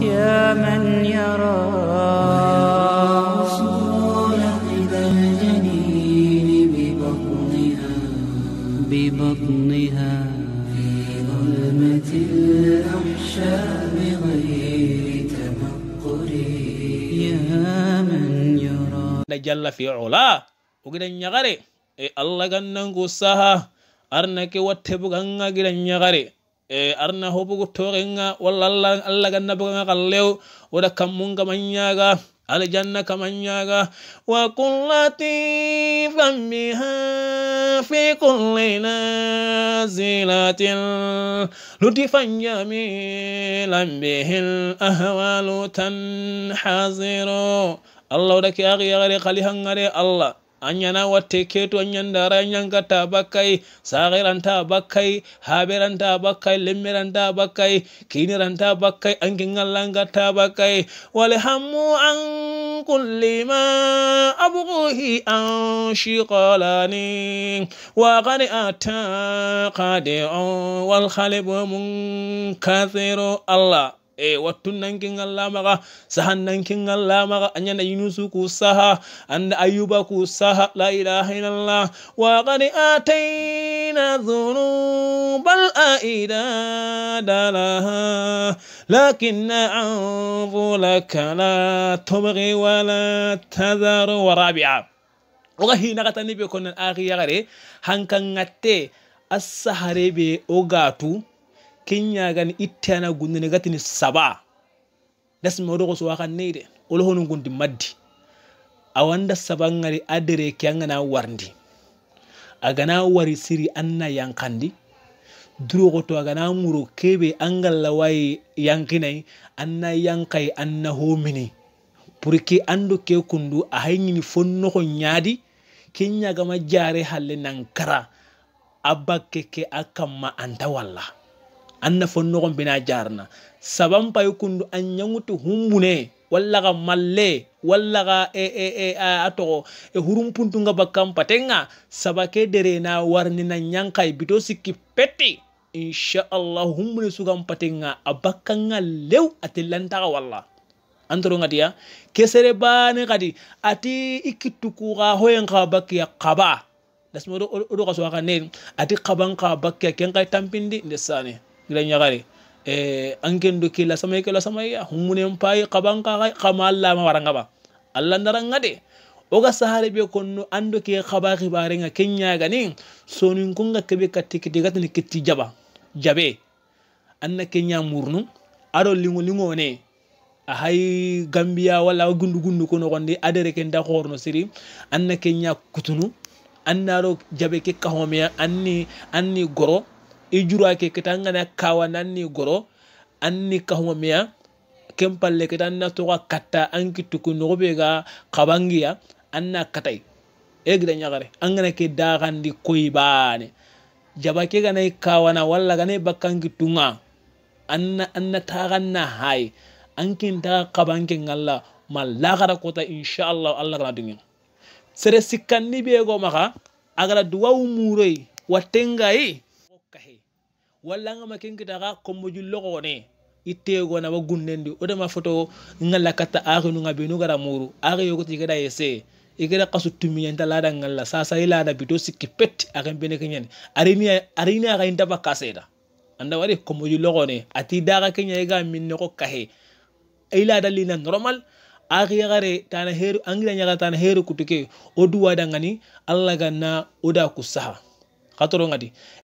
يا من يرى وصول إذا الجنين ببطنها ببطنها في ظلمة الأحشاء بغير تمقر يا من يرى جل في علا وقد نغري الله غنغو سها أرنك واتبغنغ غير نغري Eh, arna hoɓugo torenga walla allah allah gannaboga gal lew kammunga manyaga aljanna kamanyaga wa kullati fammiha fi kulli nazilatin lutifan jamilan bihil ahwalu tanhaziru allah woɗa ke agiyagare kalihangare allah anyana watte keto anyandara gata bakai sagiranta bakai habiranta bakai limiranta bakai kiniranta bakai angingalangata bakai walhammu an kulli ma abghuhi an shiqalani wa qani ata qadi'un wal khalibu munkaziru Allah e nankin Allah maga sahan nankin nankingal lamaga anyanda yunusu ku saha anda ayuba ku saha la ilaha illallah wa qad atayna dhunuba al-aidada laha لكن عنظلك لا تبغي ولا تذر ورابعة وغهي نغتني بيكون الآخي يغري هنكا نغتي السهري بي أغاتو kenyagani ittana gundini gatini saba dasmodoko so wakanneyde olohono gundi maddi awanda sabangari adere kiangana wardi agana wari siri anna yankandi durokoto agana muro kebe angallawayi yankinayi anna yankayi anna homini pour ke andu ke kundu a hayini fonnoko yaadi kenyagama jare halle nankara abakkeke akamma anta walla anna fonnogon bina jarna sabam pay kundu an yangutu humbune walla ga malle walla ga e e e a togo e hurumpuntunga bakkam patenga sabake derena warni na nyankay bito sikki petti allah humbune sugam patenga a lew ate walla antoro ya kesere bane kadi ati ga hoyen ka bakkiya kaba dasmo oɗo kasowa ka nen ati qaban ga bakkiya ken kay tampindi ndesane ila nyagare e eh, anken do kila samay kila samay ya humune mpayi qaban ka qama Allah ma waranga ba Allah ndaran ngade oga sahare be konno ando ke khaba khibare nga kenya gani sonin kunga kebe katiki digatni kitti jaba jabe anna kenya murnu aro lingo lingo ne a hay gambiya walla gundu gundu kono gonde adere ken da horno siri anna kenya kutunu annaro jabe ke kahome anni anni goro i ke kita ngana kawa nanni goro anni kahuma meya ken palle kita anna toga katta an kittuku nogobe ga kabangiya anna katay e gida ñagare gana ke dagandi koy jaba ke ganay kawana walla ganay bakkan kittunga anna anna taganna hay an kin taga ngalla ma kota inchallah allah gana dungin sere sikkanni ɓeego maxa agara duwawu muroy wattengayi wala nga makin kita ga kombo ne ite go na wa gunnendi o dama foto ngalla katta akhinu ngabe nu gara muru yogo ti gada yese igada kasu tumi da ngala sa sa ila da bito sikki pet akhen bene niya ni arini akha inta bakaseda anda wari kombo jullo ati daga ga min minne ko kahe ila da lina normal ta ya tana heru angira nyaga tana heru kutuke oduwa dangani allah ganna oda kusaha katoro ngadi